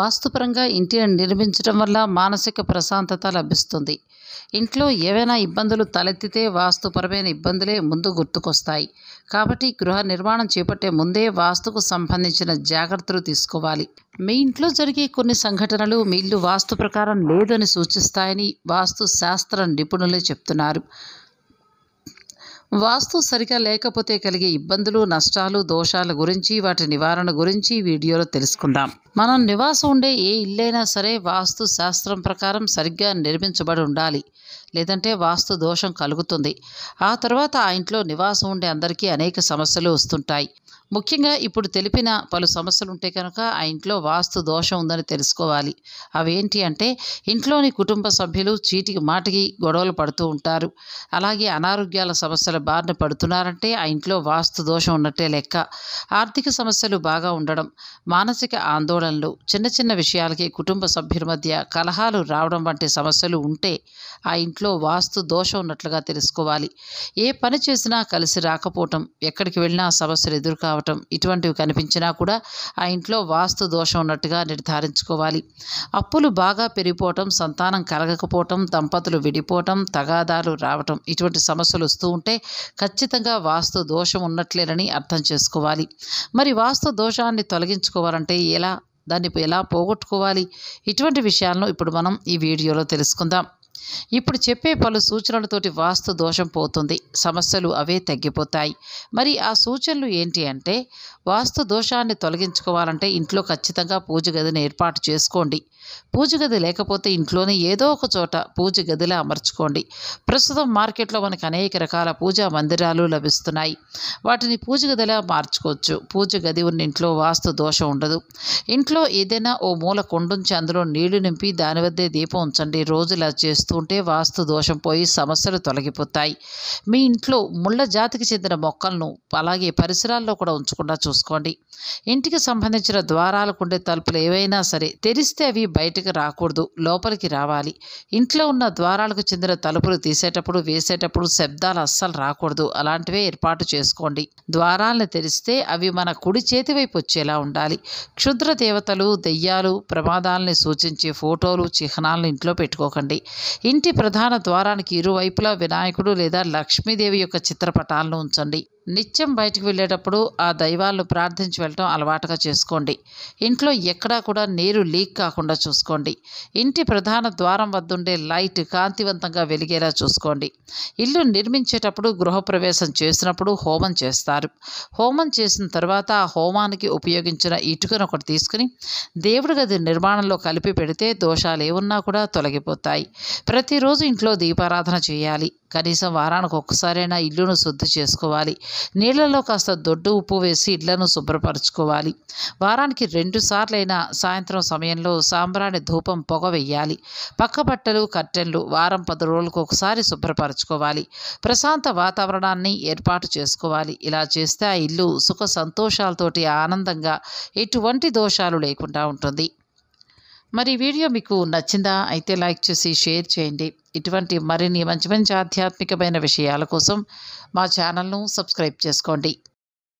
వాస్తుపరంగా ఇంటిని నిర్మించడం వల్ల మానసిక ప్రశాంతత లభిస్తుంది ఇంట్లో ఏవైనా ఇబ్బందులు తలెత్తితే వాస్తుపరమైన ఇబ్బందులే ముందు గుర్తుకొస్తాయి కాబట్టి గృహ నిర్మాణం చేపట్టే ముందే వాస్తుకు సంబంధించిన జాగ్రత్తలు తీసుకోవాలి మీ ఇంట్లో జరిగే కొన్ని సంఘటనలు మీ ఇల్లు వాస్తు ప్రకారం లేదని సూచిస్తాయని వాస్తు శాస్త్ర నిపుణులే చెప్తున్నారు వాస్తు సరిగా లేకపోతే కలిగే ఇబ్బందులు నష్టాలు దోషాల గురించి వాటి నివారణ గురించి వీడియోలో తెలుసుకుందాం మనం నివాసం ఉండే ఏ ఇల్లైనా సరే వాస్తు శాస్త్రం ప్రకారం సరిగ్గా నిర్మించబడి ఉండాలి లేదంటే వాస్తు దోషం కలుగుతుంది ఆ తర్వాత ఆ ఇంట్లో నివాసం ఉండే అందరికీ అనేక సమస్యలు వస్తుంటాయి ముఖ్యంగా ఇప్పుడు తెలిపిన పలు సమస్యలు ఉంటే కనుక ఆ ఇంట్లో వాస్తు దోషం ఉందని తెలుసుకోవాలి అవేంటి అంటే ఇంట్లోని కుటుంబ సభ్యులు చీటికి మాటికి గొడవలు పడుతూ ఉంటారు అలాగే అనారోగ్యాల సమస్యల బారిన పడుతున్నారంటే ఆ ఇంట్లో వాస్తు దోషం ఉన్నట్టే లెక్క ఆర్థిక సమస్యలు బాగా ఉండడం మానసిక ఆందోళనలు చిన్న చిన్న విషయాలకి కుటుంబ సభ్యుల మధ్య కలహాలు రావడం వంటి సమస్యలు ఉంటే ఆ ఇంట్లో ఇంట్లో వాస్తు దోషం ఉన్నట్లుగా తెలుసుకోవాలి ఏ పని చేసినా కలిసి రాకపోవటం ఎక్కడికి వెళ్ళినా సమస్యలు ఎదురు కావటం ఇటువంటివి కనిపించినా కూడా ఆ ఇంట్లో వాస్తు దోషం ఉన్నట్టుగా నిర్ధారించుకోవాలి అప్పులు బాగా పెరిగిపోవటం సంతానం కలగకపోవటం దంపతులు విడిపోవటం తగాదాలు రావటం ఇటువంటి సమస్యలు వస్తూ ఉంటే ఖచ్చితంగా వాస్తు దోషం ఉన్నట్లేనని అర్థం చేసుకోవాలి మరి వాస్తు దోషాన్ని తొలగించుకోవాలంటే ఎలా దాన్ని ఎలా పోగొట్టుకోవాలి ఇటువంటి విషయాలను ఇప్పుడు మనం ఈ వీడియోలో తెలుసుకుందాం ఇప్పుడు చెప్పే పలు సూచనలతోటి వాస్తు దోషం పోతుంది సమస్యలు అవే తగ్గిపోతాయి మరి ఆ సూచనలు ఏంటి అంటే వాస్తు దోషాన్ని తొలగించుకోవాలంటే ఇంట్లో ఖచ్చితంగా పూజ గదిని ఏర్పాటు చేసుకోండి పూజ గది లేకపోతే ఇంట్లోనే ఏదో ఒక చోట పూజ గదిలా అమర్చుకోండి ప్రస్తుతం మార్కెట్లో మనకు అనేక రకాల పూజా మందిరాలు లభిస్తున్నాయి వాటిని పూజ గదిలా మార్చుకోవచ్చు పూజ గది ఉన్న ఇంట్లో వాస్తు దోషం ఉండదు ఇంట్లో ఏదైనా ఓ మూల కొండుంచి అందులో నీళ్లు నింపి దాని వద్దే దీపం ఉంచండి రోజులా చేస్తుంటే వాస్తు దోషం పోయి సమస్యలు తొలగిపోతాయి మీ ఇంట్లో ముళ్ళ జాతికి చెందిన మొక్కలను అలాగే పరిసరాల్లో కూడా ఉంచకుండా చూసుకోండి ఇంటికి సంబంధించిన ద్వారాలకు ఉండే తలుపులు ఏవైనా సరే తెరిస్తే అవి బయటకు రాకూడదు లోపలికి రావాలి ఇంట్లో ఉన్న ద్వారాలకు చెందిన తలుపులు తీసేటప్పుడు వేసేటప్పుడు శబ్దాలు అస్సలు రాకూడదు అలాంటివే ఏర్పాటు చేసుకోండి ద్వారాలను తెరిస్తే అవి మన కుడి చేతి వైపు వచ్చేలా ఉండాలి క్షుద్ర దేవతలు దెయ్యాలు ప్రమాదాలని సూచించే ఫోటోలు చిహ్నాలను ఇంట్లో పెట్టుకోకండి ఇంటి ప్రధాన ద్వారానికి ఇరువైపులా వినాయకుడు లేదా లక్ష్మీదేవి యొక్క చిత్రపటాలను ఉంచండి నిత్యం బయటకు వెళ్ళేటప్పుడు ఆ దైవాలు ప్రార్థించి వెళ్ళటం అలవాటుగా చేసుకోండి ఇంట్లో ఎక్కడా కూడా నీరు లీక్ కాకుండా చూసుకోండి ఇంటి ప్రధాన ద్వారం వద్దుండే లైట్ కాంతివంతంగా వెలిగేలా చూసుకోండి ఇల్లు నిర్మించేటప్పుడు గృహప్రవేశం చేసినప్పుడు హోమం చేస్తారు హోమం చేసిన తర్వాత ఆ హోమానికి ఉపయోగించిన ఇటుకను ఒకటి తీసుకుని దేవుడి గది నిర్మాణంలో కలిపి పెడితే దోషాలు ఏమున్నా కూడా తొలగిపోతాయి ప్రతిరోజు ఇంట్లో దీపారాధన చేయాలి కనీసం వారానికి ఒక్కసారైనా ఇల్లును శుద్ధి చేసుకోవాలి నీళ్లలో కాస్త దొడ్డు ఉప్పు వేసి ఇళ్లను శుభ్రపరచుకోవాలి వారానికి రెండు సార్లైనా సాయంత్రం సమయంలో సాంబ్రాణి ధూపం పొగ వెయ్యాలి పక్క బట్టలు కట్టెన్లు వారం పది రోజులకు ఒకసారి శుభ్రపరచుకోవాలి ప్రశాంత వాతావరణాన్ని ఏర్పాటు చేసుకోవాలి ఇలా చేస్తే ఆ ఇల్లు సుఖ సంతోషాలతోటి ఆనందంగా ఎటువంటి దోషాలు లేకుండా ఉంటుంది మరి వీడియో మీకు నచ్చిందా అయితే లైక్ చేసి షేర్ చేయండి ఇటువంటి మరిన్ని మంచి మంచి ఆధ్యాత్మికమైన విషయాల కోసం మా ఛానల్ను సబ్స్క్రైబ్ చేసుకోండి